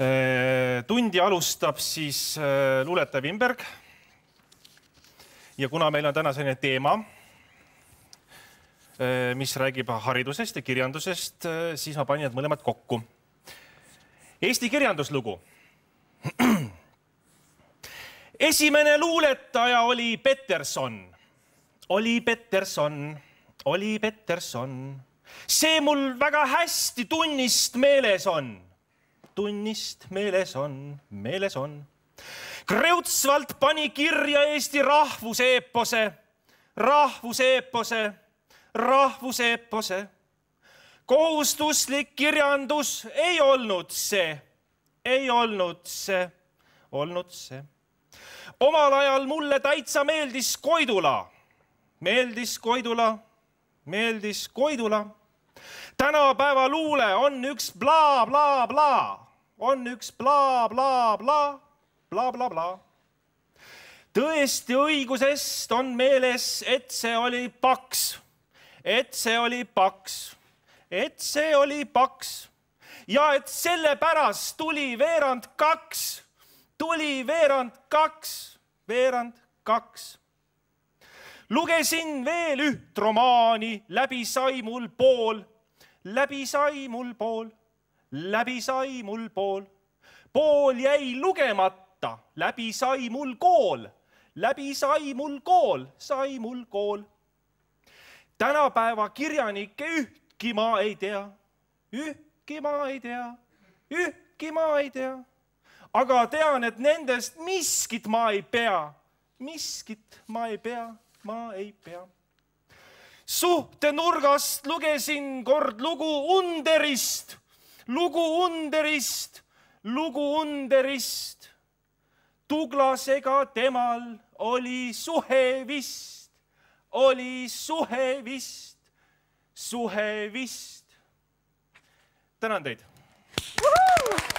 Äh, tundi alustab siis äh, luuletaja Wimberg. ja kuna meil on täna selline teema, äh, mis räägib haridusest ja kirjandusest, siis ma panin nad mõlemad kokku. Eesti kirjanduslugu. esimene luuletaja oli Peterson, oli Peterson, oli Peterson. see mul väga hästi tunnist meeles on tunnist meeles on, meeles on. kreutzvalt pani kirja Eesti rahvuseepose, rahvuseepose, rahvuseepose. kohustuslik kirjandus ei olnud see, ei olnud see, olnud see. omal ajal mulle täitsa meeldis Koidula, meeldis Koidula, meeldis Koidula tänapäeva luule on üks blablabla bla, bla. bla on üks blablabla, blablabla. tõesti õigusest on meeles, et see oli paks, et see oli paks, et see oli paks ja et sellepärast tuli veerand kaks, tuli veerand kaks, veerand kaks. lugesin veel üht romaani, läbi sai mul pool, läbi sai mul pool läbi sai mul pool. pool jäi lugemata, läbi sai mul kool. läbi sai mul kool, sai mul kool. tänapäeva kirjanikke ühtki ma ei tea, ühtki ma ei tea, ühtki ma ei tea. aga tean, et nendest miskit ma ei pea, miskit ma ei pea, ma ei pea suhtenurgast lugesin kord lugu Underist lugu Underist, lugu Underist. Tuglasega temal oli suhe vist, oli suhe vist, suhe vist. tänan teid.